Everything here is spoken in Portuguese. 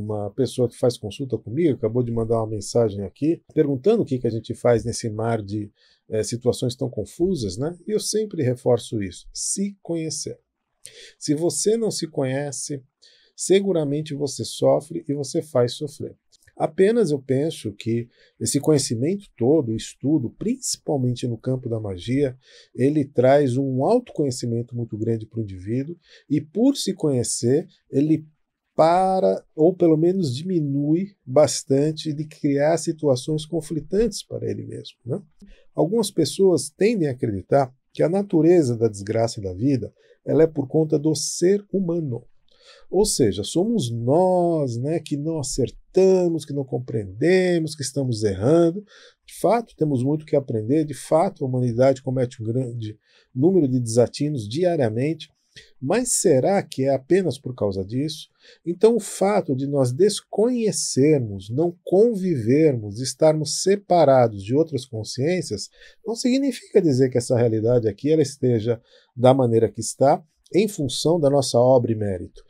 uma pessoa que faz consulta comigo, acabou de mandar uma mensagem aqui, perguntando o que, que a gente faz nesse mar de é, situações tão confusas, né? E eu sempre reforço isso: se conhecer. Se você não se conhece, seguramente você sofre e você faz sofrer. Apenas eu penso que esse conhecimento todo, o estudo, principalmente no campo da magia, ele traz um autoconhecimento muito grande para o indivíduo e, por se conhecer, ele para, ou pelo menos diminui bastante, de criar situações conflitantes para ele mesmo. Né? Algumas pessoas tendem a acreditar que a natureza da desgraça e da vida ela é por conta do ser humano. Ou seja, somos nós né, que não acertamos, que não compreendemos, que estamos errando. De fato, temos muito que aprender. De fato, a humanidade comete um grande número de desatinos diariamente. Mas será que é apenas por causa disso? Então, o fato de nós desconhecermos, não convivermos, estarmos separados de outras consciências, não significa dizer que essa realidade aqui ela esteja da maneira que está em função da nossa obra e mérito.